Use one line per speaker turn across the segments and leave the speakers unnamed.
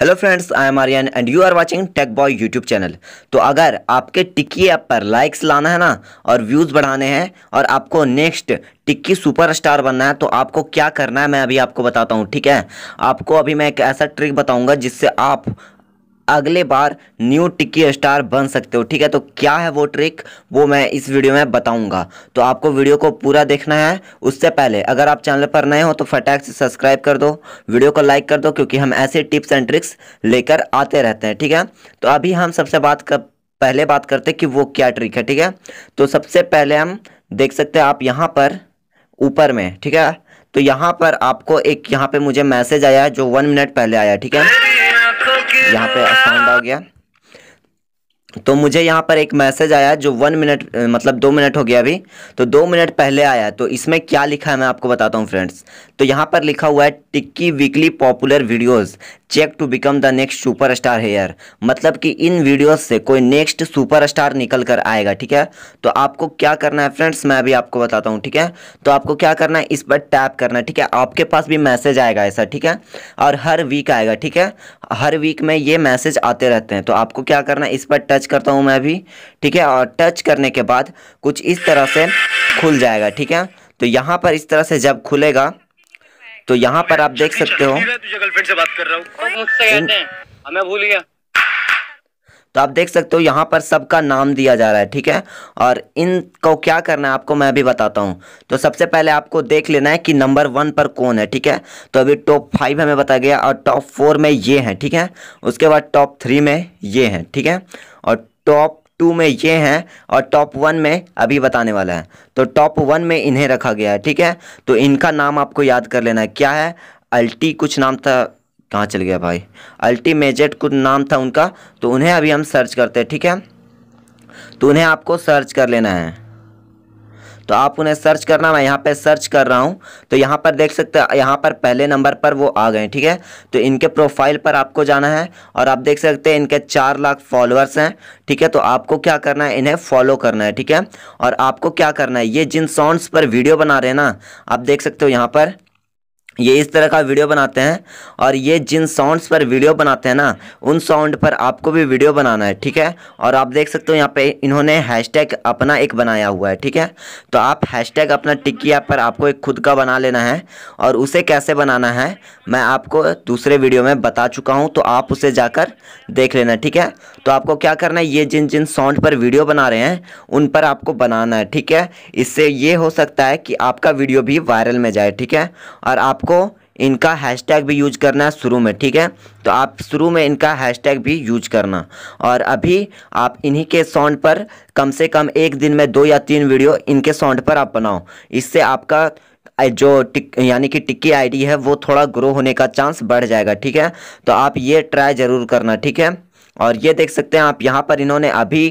hello friends I am Aryan and you are watching tech boy YouTube channel तो अगर आपके टिक्की app पर likes लाना है ना और व्यूज़ बढ़ाने हैं और आपको नेक्स्ट टिक्की सुपरस्टार बनना है तो आपको क्या करना है मैं अभी आपको बताता हूँ ठीक है आपको अभी मैं एक ऐसा ट्रिक बताऊँगा जिससे आप अगले बार न्यू टिक्की स्टार बन सकते हो ठीक है तो क्या है वो ट्रिक वो मैं इस वीडियो में बताऊंगा तो आपको वीडियो को पूरा देखना है उससे पहले अगर आप चैनल पर नए हो तो फटाक से सब्सक्राइब कर दो वीडियो को लाइक कर दो क्योंकि हम ऐसे टिप्स एंड ट्रिक्स लेकर आते रहते हैं ठीक है तो अभी हम सबसे बात कर पहले बात करते हैं कि वो क्या ट्रिक है ठीक है तो सबसे पहले हम देख सकते हैं आप यहाँ पर ऊपर में ठीक है तो यहाँ पर आपको एक यहाँ पे मुझे मैसेज आया है जो वन मिनट पहले आया ठीक है यहाँ पे साउंड आ गया तो मुझे यहाँ पर एक मैसेज आया जो वन मिनट मतलब दो मिनट हो गया अभी तो दो मिनट पहले आया तो इसमें क्या लिखा है मैं आपको बताता हूँ फ्रेंड्स तो यहाँ पर लिखा हुआ है टिक्की weekly popular videos check to become the next superstar here मतलब कि इन वीडियोस से कोई नेक्स्ट सुपर स्टार निकल कर आएगा ठीक है तो आपको क्या करना है फ्रेंड्स मैं अभी आपको बताता हूँ ठीक है तो आपको क्या करना है इस पर टैप करना है ठीक है आपके पास भी मैसेज आएगा ऐसा ठीक है और हर वीक आएगा ठीक है हर वीक में ये मैसेज आते रहते हैं तो आपको क्या करना है इस पर टच करता हूँ मैं अभी ठीक है और टच करने के बाद कुछ इस तरह से खुल जाएगा ठीक है तो यहाँ पर इस तरह से जब खुलेगा तो यहाँ पर आप देख सकते हो मुझसे कहते हैं हमें भूल गया तो आप देख सकते हो यहाँ पर सबका नाम दिया जा रहा है ठीक है और इनको क्या करना है आपको मैं अभी बताता हूँ तो सबसे पहले आपको देख लेना है कि नंबर वन पर कौन है ठीक है तो अभी टॉप फाइव हमें बताया गया और टॉप फोर में ये हैं ठीक है उसके बाद टॉप थ्री में ये हैं ठीक है और टॉप टू में ये हैं और टॉप वन में अभी बताने वाला है तो टॉप वन में इन्हें रखा गया है ठीक है तो इनका नाम आपको याद कर लेना है क्या है अल्टी कुछ नाम था कहाँ चल गया भाई अल्टीमेजेट कुछ नाम था उनका तो उन्हें अभी हम सर्च करते हैं ठीक है तो उन्हें आपको सर्च कर लेना है तो आप उन्हें सर्च करना मैं यहाँ पे सर्च कर रहा हूँ तो यहाँ पर देख सकते हैं यहाँ पर पहले नंबर पर वो आ गए ठीक है तो इनके प्रोफाइल पर आपको जाना है और आप देख सकते हैं इनके चार लाख फॉलोअर्स हैं ठीक है तो आपको क्या करना है इन्हें फॉलो करना है ठीक है और आपको क्या करना है ये जिन साउंडस पर वीडियो बना रहे हैं ना आप देख सकते हो यहाँ पर ये इस तरह का वीडियो बनाते हैं और ये जिन साउंड्स पर वीडियो बनाते हैं ना उन साउंड पर आपको भी वीडियो बनाना है ठीक है और आप देख सकते हो यहाँ पे इन्होंने हैशटैग अपना एक बनाया हुआ है ठीक है तो आप हैशटैग अपना टिक्की ऐप पर आपको एक खुद का बना लेना है और उसे कैसे बनाना है मैं आपको दूसरे वीडियो में बता चुका हूँ तो आप उसे जाकर देख लेना ठीक है तो आपको क्या करना है ये जिन जिन साउंड पर वीडियो बना रहे हैं उन पर आपको बनाना है ठीक है इससे ये हो सकता है कि आपका वीडियो भी वायरल में जाए ठीक है और आप आपको इनका हैशटैग भी यूज करना है शुरू में ठीक है तो आप शुरू में इनका हैशटैग भी यूज करना और अभी आप इन्हीं के साउंड पर कम से कम एक दिन में दो या तीन वीडियो इनके साउंड पर आप बनाओ इससे आपका जो टिक यानी कि टिक्की आईडी है वो थोड़ा ग्रो होने का चांस बढ़ जाएगा ठीक है तो आप ये ट्राई ज़रूर करना ठीक है और ये देख सकते हैं आप यहाँ पर इन्होंने अभी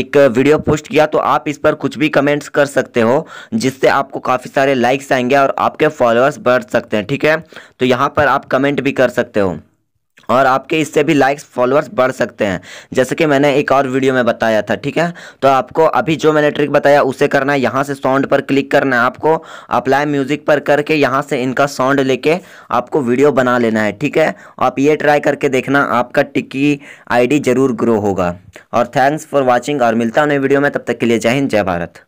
एक वीडियो पोस्ट किया तो आप इस पर कुछ भी कमेंट्स कर सकते हो जिससे आपको काफ़ी सारे लाइक्स आएंगे और आपके फॉलोअर्स बढ़ सकते हैं ठीक है तो यहाँ पर आप कमेंट भी कर सकते हो और आपके इससे भी लाइक्स फॉलोअर्स बढ़ सकते हैं जैसे कि मैंने एक और वीडियो में बताया था ठीक है तो आपको अभी जो मैंने ट्रिक बताया उसे करना है यहाँ से साउंड पर क्लिक करना है आपको अप्लाई म्यूज़िक पर करके यहाँ से इनका साउंड लेके आपको वीडियो बना लेना है ठीक है आप ये ट्राई करके देखना आपका टिकी आई ज़रूर ग्रो होगा और थैंक्स फॉर वॉचिंग और मिलता हूँ नई वीडियो में तब तक के लिए जय हिंद जय भारत